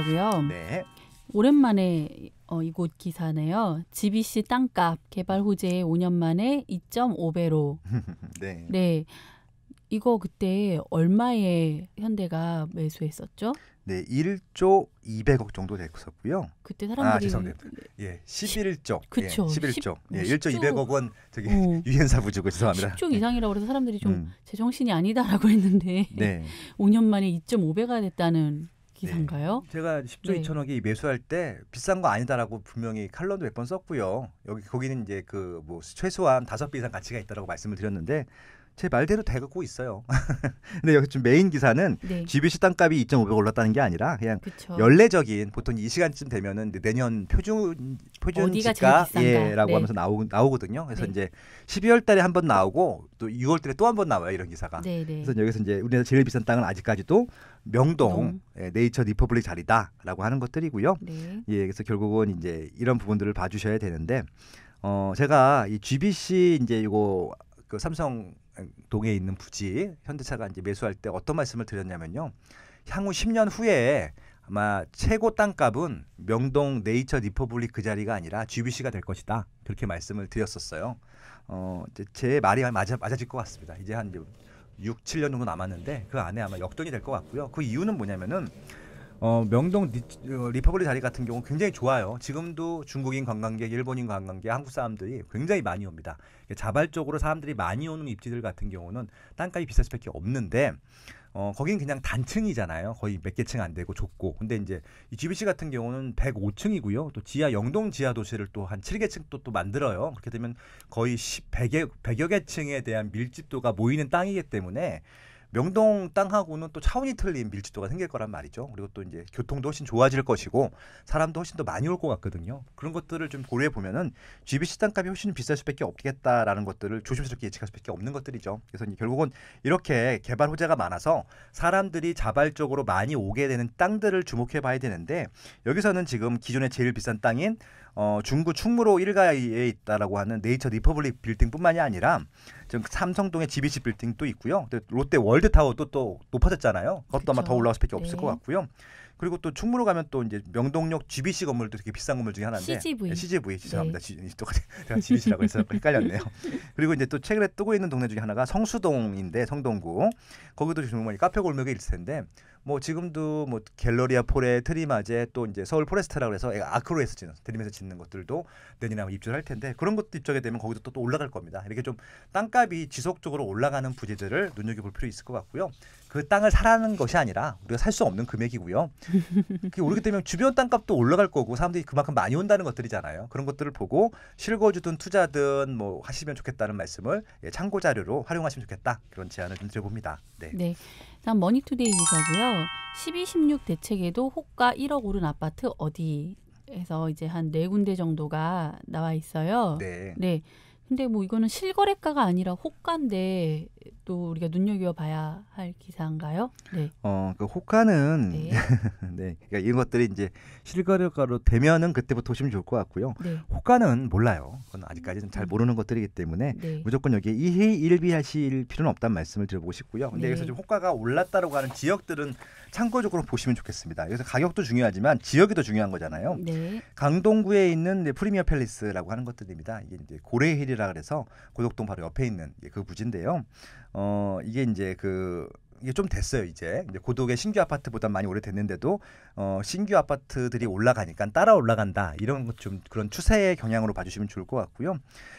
있더라고요. 네. 오랜만에 어, 이곳 기사네요. GBC 땅값 개발 호재 5년 만에 2.5배로. 네. 네. 이거 그때 얼마에 현대가 매수했었죠? 네, 1조 200억 정도 됐었고요. 그때 사람들이 아, 죄송합니다. 네. 예, 11조. 예, 그쵸, 예, 11조. 예, 1조 10조, 200억 원 저기 어, 유엔사 부주고 죄송합니다. 10조 이상이라고 그래서 사람들이 좀 음. 제정신이 아니다라고 했는데 네. 5년 만에 2.5배가 됐다는 기사인가요? 네. 제가 10조 네. 2천억이 매수할 때 비싼 거 아니다라고 분명히 칼럼도 몇 번 썼고요. 여기 거기는 이제 그뭐 최소한 5배 이상 가치가 있다라고 말씀을 드렸는데 제 말대로 되고 있어요. 근데 여기 좀 메인 기사는 네. GB 식당값이 2.5배 올랐다는 게 아니라 그냥 그쵸. 연례적인 보통 이 시간쯤 되면은 내년 표준 표준 지가 예라고 네. 하면서 나오, 나오거든요. 그래서 네. 이제 12월 달에 한 번 나오고 또 6월 달에 또 한 번 나와요 이런 기사가. 네, 네, 그래서 여기서 이제 우리나라 제일 비싼 땅은 아직까지도 명동 예, 네이처 리퍼블릭 자리다라고 하는 것들이고요. 네. 예, 그래서 결국은 이제 이런 부분들을 봐주셔야 되는데 어 제가 이 GBC 이제 이거 그 삼성 동에 있는 부지 현대차가 이제 매수할 때 어떤 말씀을 드렸냐면요. 향후 10년 후에 아마 최고 땅값은 명동 네이처 리퍼블릭 그 자리가 아니라 GBC가 될 것이다. 그렇게 말씀을 드렸었어요. 어, 제 말이 맞아, 맞아질 것 같습니다. 이제 한 6, 7년 정도 남았는데 그 안에 아마 역전이 될 것 같고요. 그 이유는 뭐냐면은 어, 명동 리, 어, 퍼블리 자리 같은 경우 굉장히 좋아요. 지금도 중국인 관광객, 일본인 관광객, 한국 사람들이 굉장히 많이 옵니다. 자발적으로 사람들이 많이 오는 입지들 같은 경우는 땅값이 비쌀 수밖에 없는데 어, 거긴 그냥 단층이잖아요. 거의 몇 개 층 안 되고 좁고. 근데 이제 이 GBC 같은 경우는 105층이고요. 또 지하 영동 지하 도시를 또 한 7개 층 또 또 만들어요. 그렇게 되면 거의 10, 100여, 100여 개 층에 대한 밀집도가 모이는 땅이기 때문에 명동 땅하고는 또 차원이 틀린 밀집도가 생길 거란 말이죠. 그리고 또 이제 교통도 훨씬 좋아질 것이고 사람도 훨씬 더 많이 올 것 같거든요. 그런 것들을 좀 고려해 보면은 GBC 땅값이 훨씬 비쌀 수밖에 없겠다라는 것들을 조심스럽게 예측할 수밖에 없는 것들이죠. 그래서 결국은 이렇게 개발 호재가 많아서 사람들이 자발적으로 많이 오게 되는 땅들을 주목해 봐야 되는데 여기서는 지금 기존에 제일 비싼 땅인 어, 중구 충무로 일가에 있다라고 하는 네이처 리퍼블릭 빌딩뿐만이 아니라 지금 삼성동에 GBC 빌딩도 있고요. 롯데 월드타워도 또 높아졌잖아요. 그것도 그쵸. 아마 더 올라갈 수밖에 없을 네. 것 같고요. 그리고 또 충무로 가면 또 이제 명동역 GBC 건물도 되게 비싼 건물 중에 하나인데 CGV 네, CGV 네. 죄송합니다. 네. G, 또 제가 GBC라고 해서 헷갈렸네요. 그리고 이제 또 최근에 뜨고 있는 동네 중에 하나가 성수동인데 성동구 거기도 정말 카페 골목에 있을 텐데 뭐 지금도 뭐 갤러리아 포레 트리마제 또 이제 서울 포레스트라고 해서 아크로에서 짓는 드림에서 짓는 것들도 내년에 아마 입주를 할 텐데 그런 것도 입주하게 되면 거기도 또, 또 올라갈 겁니다. 이렇게 좀 땅값이 지속적으로 올라가는 부지들을 눈여겨볼 필요 있을 것 같고요. 그 땅을 사라는 것이 아니라 우리가 살 수 없는 금액이고요. 그게 오르기 때문에 주변 땅값도 올라갈 거고 사람들이 그만큼 많이 온다는 것들이잖아요. 그런 것들을 보고 실거주든 투자든 뭐 하시면 좋겠다는 말씀을 예, 참고 자료로 활용하시면 좋겠다 그런 제안을 좀 드려봅니다. 네. 네. 다음 머니투데이 기사고요. 12, 16 대책에도 호가 1억 오른 아파트 어디 에서 이제 한 네 군데 정도가 나와 있어요. 네. 네. 근데 뭐 이거는 실거래가가 아니라 호가인데 또 우리가 눈여겨 봐야 할 기사인가요? 네. 어, 그 호가는 네. 네. 그러니까 이런 것들이 이제 실거래가로 되면은 그때부터 오시면 좋을 것 같고요. 네. 호가는 몰라요. 그건 아직까지는 잘 음. 모르는 것들이기 때문에 네. 무조건 여기에 이해일비하실 필요는 없다는 말씀을 드려보고 싶고요. 근데 여기서 네. 좀 호가가 올랐다라고 하는 지역들은 참고적으로 보시면 좋겠습니다. 여기서 가격도 중요하지만 지역이 더 중요한 거잖아요. 네. 강동구에 있는 프리미어 팰리스라고 하는 것들입니다. 이게 이제 고래힐이라는 마을라 그래서 고덕동 바로 옆에 있는 그 부지인데요. 어 이게 이제 그 이게 좀 됐어요 이제 고덕의 신규 아파트보다 많이 오래됐는데도 어, 신규 아파트들이 올라가니까 따라 올라간다 이런 것좀 그런 추세의 경향으로 봐주시면 좋을 것 같고요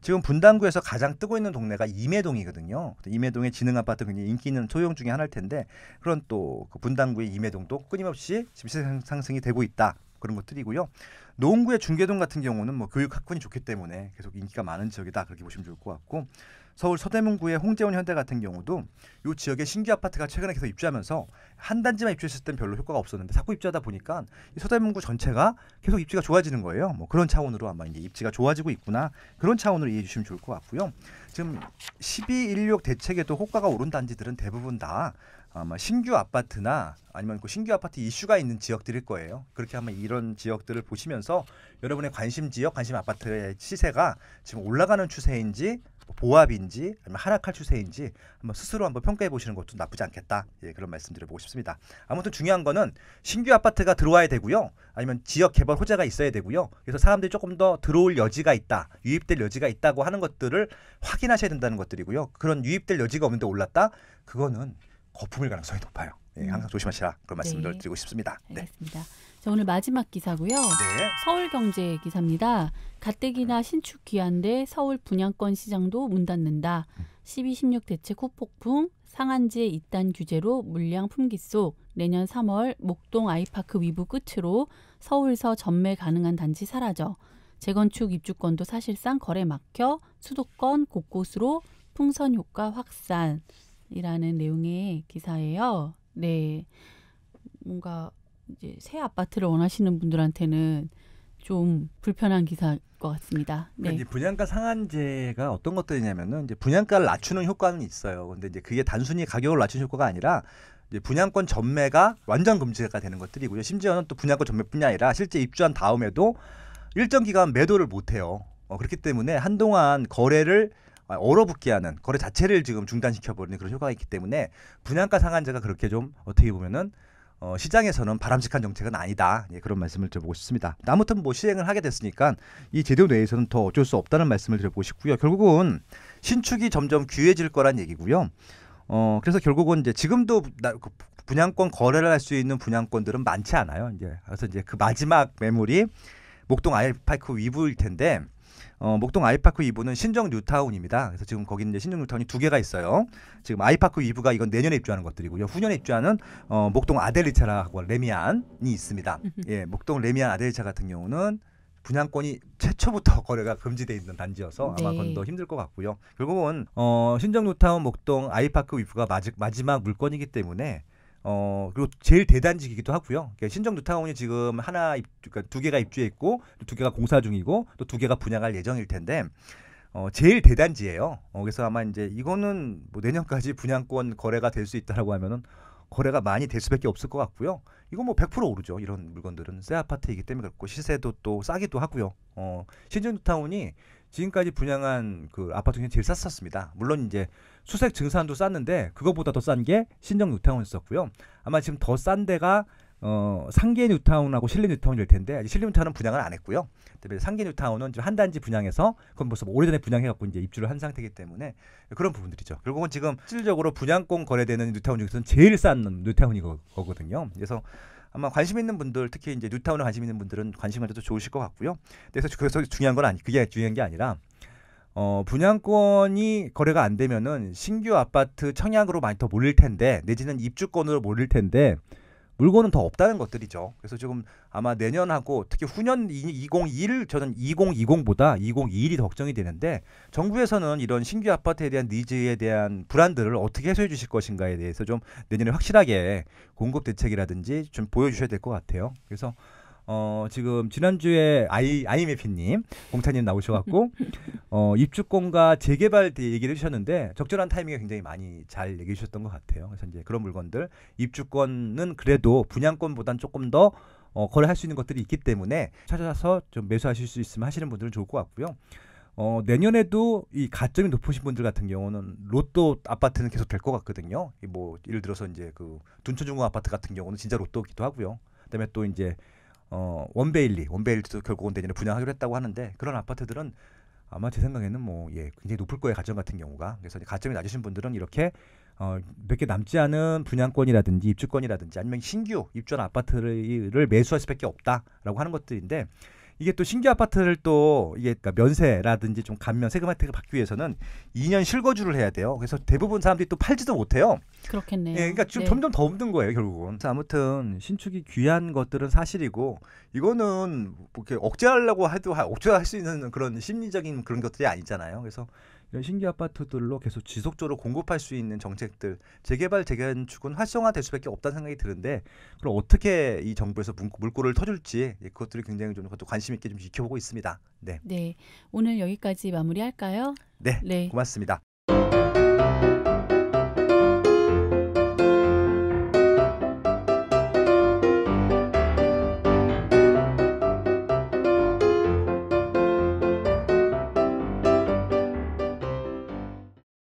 지금 분당구에서 가장 뜨고 있는 동네가 임해동이거든요 임해동의 지능 아파트 굉장히 인기 있는 소형 중에 하나일 텐데 그런 또 그 분당구의 임해동도 끊임없이 지금 세 상승이 되고 있다 그런 것들이고요. 노원구의 중계동 같은 경우는 뭐 교육 학군이 좋기 때문에 계속 인기가 많은 지역이다 그렇게 보시면 좋을 것 같고 서울 서대문구의 홍재원 현대 같은 경우도 이지역의 신규 아파트가 최근에 계속 입주하면서 한 단지만 입주했을 땐 별로 효과가 없었는데 자꾸 입주하다 보니까 이 서대문구 전체가 계속 입지가 좋아지는 거예요. 뭐 그런 차원으로 아마 이제 입지가 좋아지고 있구나 그런 차원으로 이해해 주시면 좋을 것 같고요. 지금 1216 대책에도 효과가 오른 단지들은 대부분 다 아마 신규 아파트나 아니면 그 신규 아파트 이슈가 있는 지역들일 거예요. 그렇게 하면 이런 지역들을 보시면서 여러분의 관심 지역, 관심 아파트의 시세가 지금 올라가는 추세인지 뭐 보합인지 아니면 하락할 추세인지 한번 스스로 한번 평가해 보시는 것도 나쁘지 않겠다. 예, 그런 말씀드려보고 싶습니다. 아무튼 중요한 거는 신규 아파트가 들어와야 되고요. 아니면 지역 개발 호재가 있어야 되고요. 그래서 사람들이 조금 더 들어올 여지가 있다, 유입될 여지가 있다고 하는 것들을 확인하셔야 된다는 것들이고요. 그런 유입될 여지가 없는데 올랐다? 그거는 거품일 가능성이 높아요. 예, 항상 조심하시라 그런 말씀을 네. 드리고 싶습니다. 네. 알겠습니다. 자, 오늘 마지막 기사고요. 네. 서울경제 기사입니다. 가뜩이나 신축 귀한데 서울 분양권 시장도 문 닫는다. 12, 16 대책 후폭풍, 상한제 이단 규제로 물량 품귀 속 내년 3월 목동 아이파크 위부 끝으로 서울서 전매 가능한 단지 사라져 재건축 입주권도 사실상 거래 막혀 수도권 곳곳으로 풍선 효과 확산. 이라는 내용의 기사예요. 네. 뭔가 이제 새 아파트를 원하시는 분들한테는 좀 불편한 기사일 것 같습니다. 네. 그러니까 이제 분양가 상한제가 어떤 것들이냐면은 이제 분양가를 낮추는 효과는 있어요. 근데 이제 그게 단순히 가격을 낮추는 효과가 아니라 이제 분양권 전매가 완전 금지가 되는 것들이고요. 심지어는 또 분양권 전매뿐이 아니라 실제 입주한 다음에도 일정 기간 매도를 못 해요. 어, 그렇기 때문에 한동안 거래를 아, 얼어붙게 하는 거래 자체를 지금 중단시켜 버리는 그런 효과가 있기 때문에 분양가 상한제가 그렇게 좀 어떻게 보면은 어, 시장에서는 바람직한 정책은 아니다. 예, 그런 말씀을 드려보고 싶습니다. 아무튼 뭐 시행을 하게 됐으니까 이 제도 내에서는 더 어쩔 수 없다는 말씀을 드려보고 싶고요. 결국은 신축이 점점 귀해질 거란 얘기고요. 어, 그래서 결국은 이제 지금도 나, 그 분양권 거래를 할 수 있는 분양권들은 많지 않아요. 이제 그래서 이제 그 마지막 매물이 목동 아이파크 위부일 텐데 어, 목동 아이파크 2부는 신정 뉴타운입니다. 그래서 지금 거기 이제 신정 뉴타운이 두 개가 있어요. 지금 아이파크 2부가 이건 내년에 입주하는 것들이고요. 후년에 입주하는 어, 목동 아델리차라고 레미안이 있습니다. 예, 목동 레미안 아델리차 같은 경우는 분양권이 최초부터 거래가 금지되어 있는 단지여서 아마 네. 그건 더 힘들 것 같고요. 결국은 어, 신정 뉴타운 목동 아이파크 위프가 마지막 물건이기 때문에 어 그리고 제일 대단지이기도 하고요. 그러니까 신정두 타운이 지금 하나 입, 그러니까 두 개가 입주해 있고 두 개가 공사 중이고 또 두 개가 분양할 예정일 텐데 어 제일 대단지예요. 어, 그래서 아마 이제 이거는 뭐 내년까지 분양권 거래가 될 수 있다라고 하면은 거래가 많이 될 수밖에 없을 것 같고요. 이건 뭐100% 오르죠. 이런 물건들은 새 아파트이기 때문에 그렇고 시세도 또 싸기도 하고요. 어, 신정두 타운이 지금까지 분양한 그 아파트 중에 제일 쌌었습니다. 물론 이제 수색 증산도 쌌는데 그것보다더 싼 게 신정 뉴타운 썼고요. 아마 지금 더 싼 데가 어, 상계 뉴타운하고 실리 뉴타운일 텐데 아직 실리 뉴타운은 분양을 안 했고요. 그다음에 상계 뉴타운은 한 단지 분양해서 그건 벌써 뭐 오래전에 분양해갖고 이제 입주를 한 상태이기 때문에 그런 부분들이죠. 결국은 지금 실질적으로 분양권 거래되는 뉴타운 중에서는 제일 싼 뉴타운이 거거든요. 그래서 아마 관심 있는 분들 특히 이제 뉴타운에 관심 있는 분들은 관심을 가져도 좋으실 것 같고요. 그래서 그래서 중요한 건 아니 그게 중요한 게 아니라 어, 분양권이 거래가 안 되면은 신규 아파트 청약으로 많이 더 몰릴 텐데 내지는 입주권으로 몰릴 텐데 물건은 더 없다는 것들이죠. 그래서 지금 아마 내년하고 특히 후년 2021 저는 2020보다 2021이 더 걱정이 되는데 정부에서는 이런 신규 아파트에 대한 니즈에 대한 불안들을 어떻게 해소해 주실 것인가에 대해서 좀 내년에 확실하게 공급 대책이라든지 좀 보여주셔야 될 것 같아요. 그래서 어, 지금 지난주에 아이 아이메피님 공차님 나오셔갖고 어, 입주권과 재개발 대 얘기를 해주셨는데 적절한 타이밍에 굉장히 많이 잘 얘기해 주셨던 것 같아요. 그래서 이제 그런 물건들 입주권은 그래도 분양권보단 조금 더 어, 거래할 수 있는 것들이 있기 때문에 찾아서 좀 매수하실 수 있으면 하시는 분들은 좋을 것 같고요. 어, 내년에도 이 가점이 높으신 분들 같은 경우는 로또 아파트는 계속 될 것 같거든요. 뭐 예를 들어서 이제 그둔촌중공 아파트 같은 경우는 진짜 로또기도 하고요. 그다음에 또 이제 어, 원베일리, 원베일리도 결국은 내년에 분양하기로 했다고 하는데 그런 아파트들은 아마 제 생각에는 뭐 예, 굉장히 높을 거예요 가점 같은 경우가 그래서 가점이 낮으신 분들은 이렇게 어, 몇 개 남지 않은 분양권이라든지 입주권이라든지 아니면 신규 입주한 아파트를 매수할 수밖에 없다라고 하는 것들인데 이게 또 신규 아파트를 또 이게 그러니까 면세라든지 좀 감면 세금 혜택을 받기 위해서는 2년 실거주를 해야 돼요. 그래서 대부분 사람들이 또 팔지도 못해요. 그렇겠네요. 예, 그러니까 지금 네. 점점 더 힘든 거예요, 결국은. 아무튼 신축이 귀한 것들은 사실이고 이거는 뭐 이렇게 억제하려고 해도 억제할 수 있는 그런 심리적인 그런 것들이 아니잖아요. 그래서 이런 신규 아파트들로 계속 지속적으로 공급할 수 있는 정책들 재개발 재건축은 활성화될 수밖에 없다는 생각이 드는데 그럼 어떻게 이 정부에서 물꼬를 터줄지 예, 그것들이 굉장히 좀 그것도 관심 있게 좀 지켜보고 있습니다. 네. 네. 오늘 여기까지 마무리할까요? 네. 네. 고맙습니다.